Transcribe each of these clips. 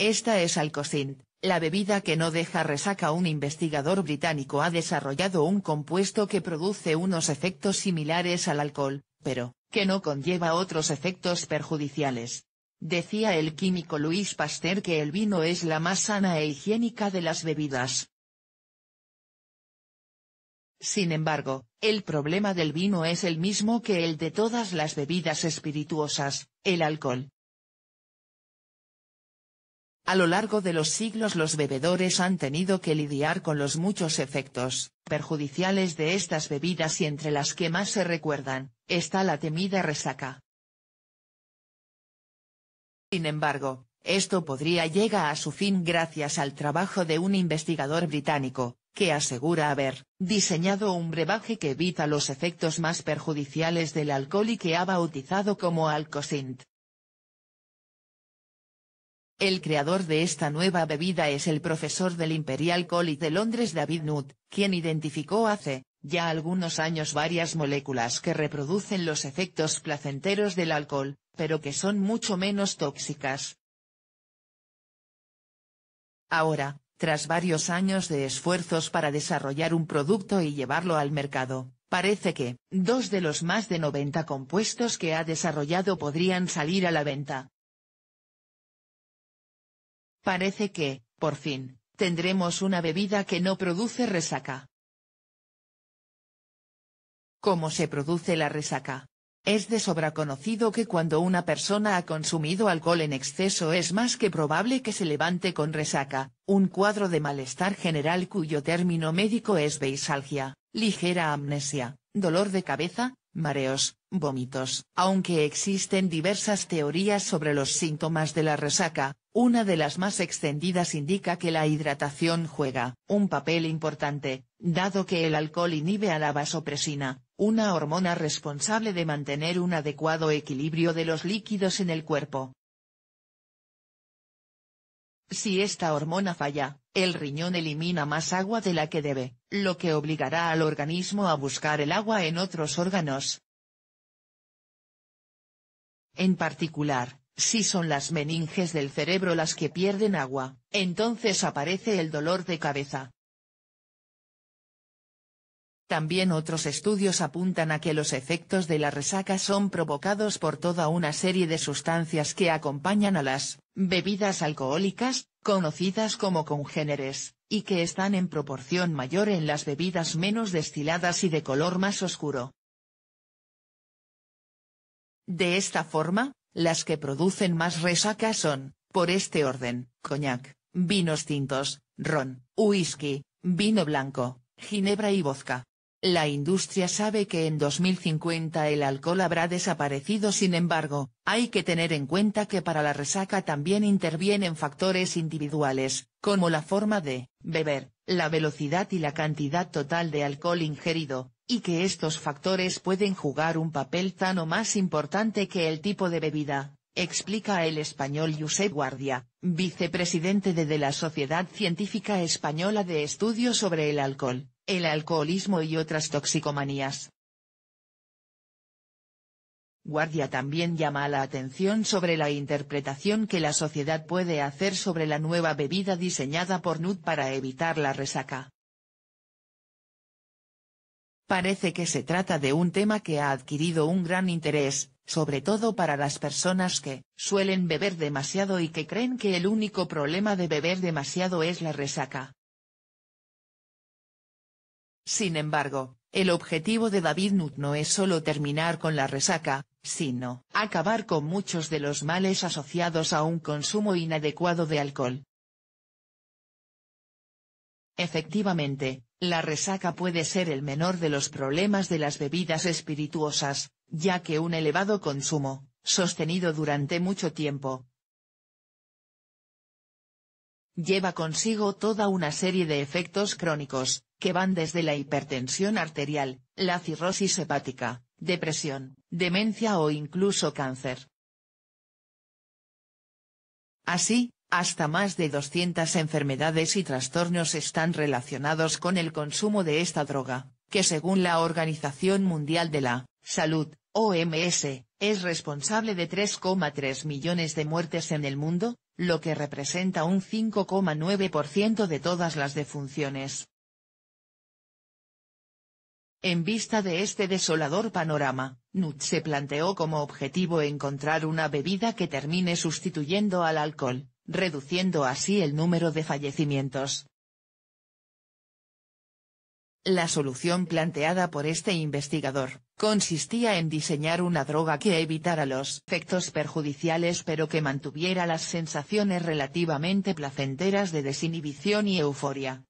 Esta es Alcocin, la bebida que no deja resaca. Un investigador británico ha desarrollado un compuesto que produce unos efectos similares al alcohol, pero, que no conlleva otros efectos perjudiciales. Decía el químico Louis Pasteur que el vino es la más sana e higiénica de las bebidas. Sin embargo, el problema del vino es el mismo que el de todas las bebidas espirituosas, el alcohol, a lo largo de los siglos los bebedores han tenido que lidiar con los muchos efectos perjudiciales de estas bebidas y entre las que más se recuerdan, está la temida resaca. Sin embargo, esto podría llegar a su fin gracias al trabajo de un investigador británico, que asegura haber diseñado un brebaje que evita los efectos más perjudiciales del alcohol y que ha bautizado como Alcosint. El creador de esta nueva bebida es el profesor del Imperial College de Londres David Nutt, quien identificó hace, ya algunos años varias moléculas que reproducen los efectos placenteros del alcohol, pero que son mucho menos tóxicas. Ahora, tras varios años de esfuerzos para desarrollar un producto y llevarlo al mercado, parece que, dos de los más de 90 compuestos que ha desarrollado podrían salir a la venta, Parece que, por fin, tendremos una bebida que no produce resaca. ¿Cómo se produce la resaca? Es de sobra conocido que cuando una persona ha consumido alcohol en exceso es más que probable que se levante con resaca, un cuadro de malestar general cuyo término médico es beisalgia, ligera amnesia, dolor de cabeza, mareos, vómitos. Aunque existen diversas teorías sobre los síntomas de la resaca, una de las más extendidas indica que la hidratación juega un papel importante, dado que el alcohol inhibe a la vasopresina, una hormona responsable de mantener un adecuado equilibrio de los líquidos en el cuerpo. Si esta hormona falla, el riñón elimina más agua de la que debe, lo que obligará al organismo a buscar el agua en otros órganos. En particular, si son las meninges del cerebro las que pierden agua, entonces aparece el dolor de cabeza. También otros estudios apuntan a que los efectos de la resaca son provocados por toda una serie de sustancias que acompañan a las bebidas alcohólicas, conocidas como congéneres, y que están en proporción mayor en las bebidas menos destiladas y de color más oscuro. De esta forma, las que producen más resaca son, por este orden, coñac, vinos tintos, ron, whisky, vino blanco, ginebra y vodka. La industria sabe que en 2050 el alcohol habrá desaparecido sin embargo, hay que tener en cuenta que para la resaca también intervienen factores individuales, como la forma de beber, la velocidad y la cantidad total de alcohol ingerido, y que estos factores pueden jugar un papel tan o más importante que el tipo de bebida, explica el español Josep Guardia, vicepresidente de, la Sociedad Científica Española de Estudios sobre el Alcohol, el Alcoholismo y otras toxicomanías. Guardia también llama la atención sobre la interpretación que la sociedad puede hacer sobre la nueva bebida diseñada por Nut para evitar la resaca. Parece que se trata de un tema que ha adquirido un gran interés, sobre todo para las personas que suelen beber demasiado y que creen que el único problema de beber demasiado es la resaca. Sin embargo, el objetivo de David Nutt no es solo terminar con la resaca, sino acabar con muchos de los males asociados a un consumo inadecuado de alcohol. Efectivamente, la resaca puede ser el menor de los problemas de las bebidas espirituosas, ya que un elevado consumo, sostenido durante mucho tiempo, lleva consigo toda una serie de efectos crónicos, que van desde la hipertensión arterial, la cirrosis hepática, depresión, demencia o incluso cáncer. Así, hasta más de 200 enfermedades y trastornos están relacionados con el consumo de esta droga, que según la Organización Mundial de la Salud, OMS, es responsable de 3,3 millones de muertes en el mundo, lo que representa un 5,9% de todas las defunciones. En vista de este desolador panorama, Nut se planteó como objetivo encontrar una bebida que termine sustituyendo al alcohol, reduciendo así el número de fallecimientos. La solución planteada por este investigador, consistía en diseñar una droga que evitara los efectos perjudiciales pero que mantuviera las sensaciones relativamente placenteras de desinhibición y euforia.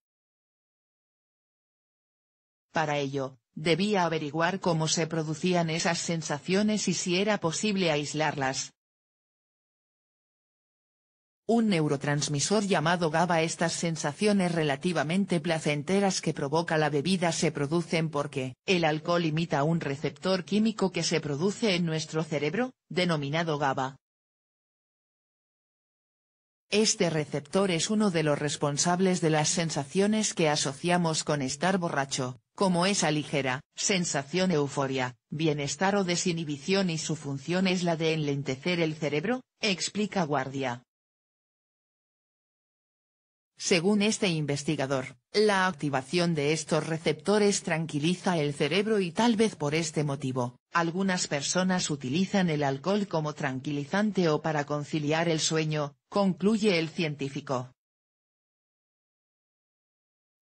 Para ello, debía averiguar cómo se producían esas sensaciones y si era posible aislarlas, un neurotransmisor llamado GABA estas sensaciones relativamente placenteras que provoca la bebida se producen porque el alcohol imita un receptor químico que se produce en nuestro cerebro, denominado GABA. Este receptor es uno de los responsables de las sensaciones que asociamos con estar borracho, como esa ligera, sensación euforia, bienestar o desinhibición y su función es la de enlentecer el cerebro, explica Guardia. Según este investigador, la activación de estos receptores tranquiliza el cerebro y tal vez por este motivo, algunas personas utilizan el alcohol como tranquilizante o para conciliar el sueño, concluye el científico.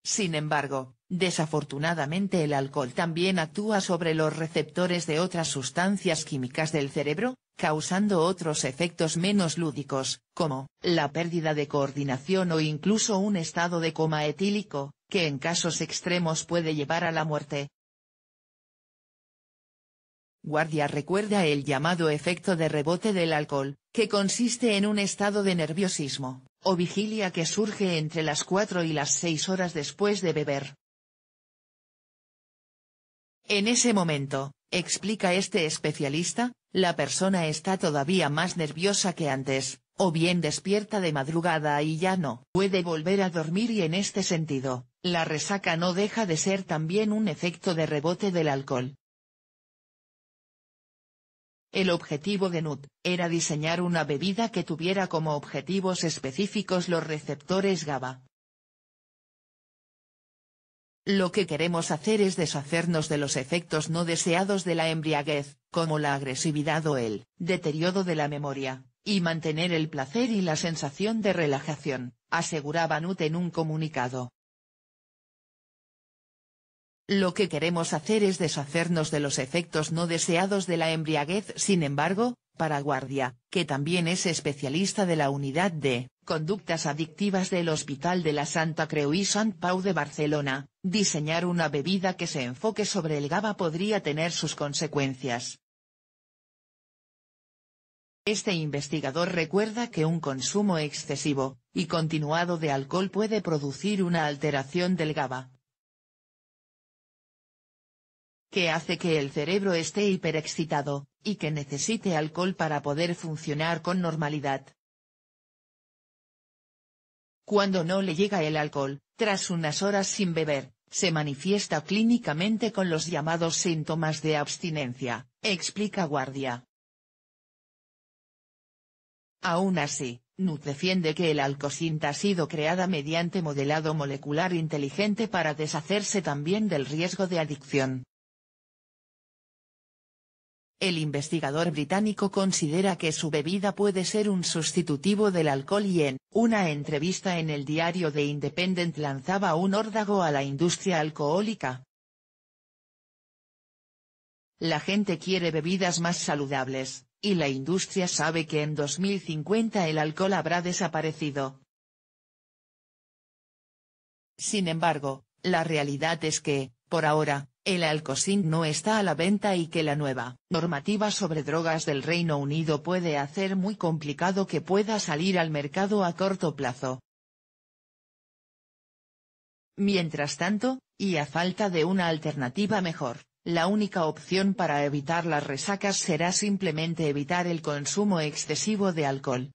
Sin embargo, Desafortunadamente el alcohol también actúa sobre los receptores de otras sustancias químicas del cerebro, causando otros efectos menos lúdicos, como, la pérdida de coordinación o incluso un estado de coma etílico, que en casos extremos puede llevar a la muerte. Guardia recuerda el llamado efecto de rebote del alcohol, que consiste en un estado de nerviosismo, o vigilia que surge entre las 4 y las 6 horas después de beber, en ese momento, explica este especialista, la persona está todavía más nerviosa que antes, o bien despierta de madrugada y ya no puede volver a dormir y en este sentido, la resaca no deja de ser también un efecto de rebote del alcohol. El objetivo de NUT, era diseñar una bebida que tuviera como objetivos específicos los receptores GABA, lo que queremos hacer es deshacernos de los efectos no deseados de la embriaguez, como la agresividad o el deterioro de la memoria, y mantener el placer y la sensación de relajación, aseguraba Nut en un comunicado. Lo que queremos hacer es deshacernos de los efectos no deseados de la embriaguez, sin embargo, Paraguardia, que también es especialista de la unidad de conductas adictivas del Hospital de la Santa Creu y Sant Pau de Barcelona, diseñar una bebida que se enfoque sobre el GABA podría tener sus consecuencias. Este investigador recuerda que un consumo excesivo, y continuado de alcohol puede producir una alteración del GABA, que hace que el cerebro esté hiperexcitado, y que necesite alcohol para poder funcionar con normalidad. Cuando no le llega el alcohol, tras unas horas sin beber, se manifiesta clínicamente con los llamados síntomas de abstinencia, explica Guardia. Aún así, Nut defiende que el alcosint ha sido creada mediante modelado molecular inteligente para deshacerse también del riesgo de adicción. El investigador británico considera que su bebida puede ser un sustitutivo del alcohol y en una entrevista en el diario The Independent lanzaba un órdago a la industria alcohólica. La gente quiere bebidas más saludables, y la industria sabe que en 2050 el alcohol habrá desaparecido. Sin embargo, la realidad es que, por ahora, el Alcosin no está a la venta y que la nueva normativa sobre drogas del Reino Unido puede hacer muy complicado que pueda salir al mercado a corto plazo. Mientras tanto, y a falta de una alternativa mejor, la única opción para evitar las resacas será simplemente evitar el consumo excesivo de alcohol.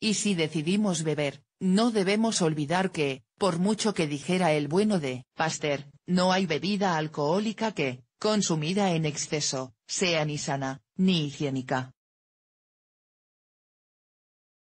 Y si decidimos beber, no debemos olvidar que, por mucho que dijera el bueno de Pasteur, no hay bebida alcohólica que, consumida en exceso, sea ni sana, ni higiénica.